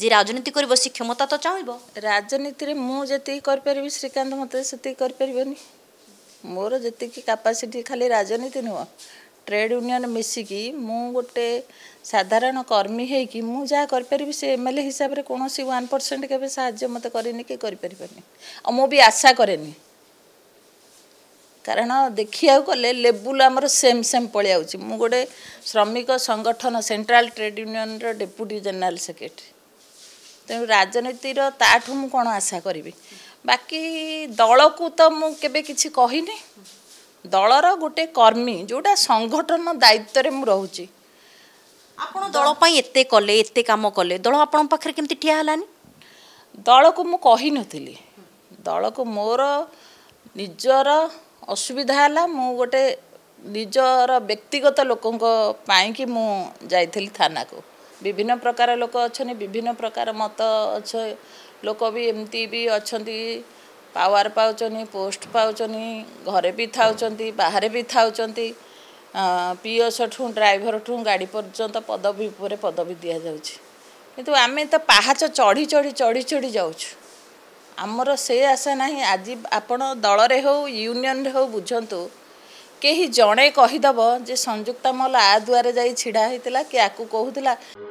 ଯିଏ ରାଜନୀତି କରିବ ସେ କ୍ଷମତା ତ ଚାହିଁବ ରାଜନୀତିରେ ମୁଁ ଯେତିକି କରିପାରିବି ଶ୍ରୀକାନ୍ତ ମୋତେ ସେତିକି କରିପାରିବନି ମୋର ଯେତିକି କାପାସିଟି ଖାଲି ରାଜନୀତି ନୁହଁ ଟ୍ରେଡ୍ ୟୁନିଅନ୍ ମିଶିକି ମୁଁ ଗୋଟେ ସାଧାରଣ କର୍ମୀ ହେଇକି ମୁଁ ଯାହା କରିପାରିବି ସେ ଏମ୍ ଏଲ୍ ଏ ହିସାବରେ କୌଣସି ୱାନ୍ ପରସେଣ୍ଟ କେବେ ସାହାଯ୍ୟ ମୋତେ କରିନି କି କରିପାରିବନି ଆଉ ମୁଁ ବି ଆଶା କରେନି କାରଣ ଦେଖିବାକୁ ଗଲେ ଲେବୁଲ୍ ଆମର ସେମ୍ ସେମ୍ ପଳେଇ ଆସୁଛି ମୁଁ ଗୋଟେ ଶ୍ରମିକ ସଂଗଠନ ସେଣ୍ଟ୍ରାଲ୍ ଟ୍ରେଡ୍ ୟୁନିଅନ୍ର ଡେପୁଟି ଜେନେରାଲ୍ ସେକ୍ରେଟେରୀ ତେଣୁ ରାଜନୀତିର ତାଠୁ ମୁଁ କ'ଣ ଆଶା କରିବି ବାକି ଦଳକୁ ତ ମୁଁ କେବେ କିଛି କହିନି ଦଳର ଗୋଟେ କର୍ମୀ ଯେଉଁଟା ସଂଗଠନ ଦାୟିତ୍ୱରେ ମୁଁ ରହୁଛି ଆପଣ ଦଳ ପାଇଁ ଏତେ କଲେ ଏତେ କାମ କଲେ ଦଳ ଆପଣଙ୍କ ପାଖରେ କେମିତି ଠିଆ ହେଲାନି ଦଳକୁ ମୁଁ କହିନଥିଲି ଦଳକୁ ମୋର ନିଜର ଅସୁବିଧା ହେଲା ମୁଁ ଗୋଟେ ନିଜର ବ୍ୟକ୍ତିଗତ ଲୋକଙ୍କ ପାଇଁକି ମୁଁ ଯାଇଥିଲି ଥାନାକୁ ବିଭିନ୍ନ ପ୍ରକାର ଲୋକ ଅଛନ୍ତି ବିଭିନ୍ନ ପ୍ରକାର ମତ ଅଛ ଲୋକ ବି ଏମିତି ବି ଅଛନ୍ତି ପାୱାର ପାଉଛନ୍ତି ପୋଷ୍ଟ ପାଉଛନ୍ତି ଘରେ ବି ଥାଉଛନ୍ତି ବାହାରେ ବି ଥାଉଛନ୍ତି ପିଓସଠୁ ଡ୍ରାଇଭରଠୁ ଗାଡ଼ି ପର୍ଯ୍ୟନ୍ତ ପଦବୀ ଉପରେ ପଦବୀ ଦିଆଯାଉଛି କିନ୍ତୁ ଆମେ ତ ପାହାଚ ଚଢ଼ି ଚଢ଼ି ଚଢ଼ି ଚଢ଼ି ଯାଉଛୁ ଆମର ସେ ଆଶା ନାହିଁ ଆଜି ଆପଣ ଦଳରେ ହେଉ ୟୁନିଅନରେ ହେଉ ବୁଝନ୍ତୁ କେହି ଜଣେ କହିଦେବ ଯେ ସଂଯୁକ୍ତ ମଲ୍ ଆ ଦୁଆରେ ଯାଇ ଛିଡ଼ା ହେଇଥିଲା କି ଆକୁ କହୁଥିଲା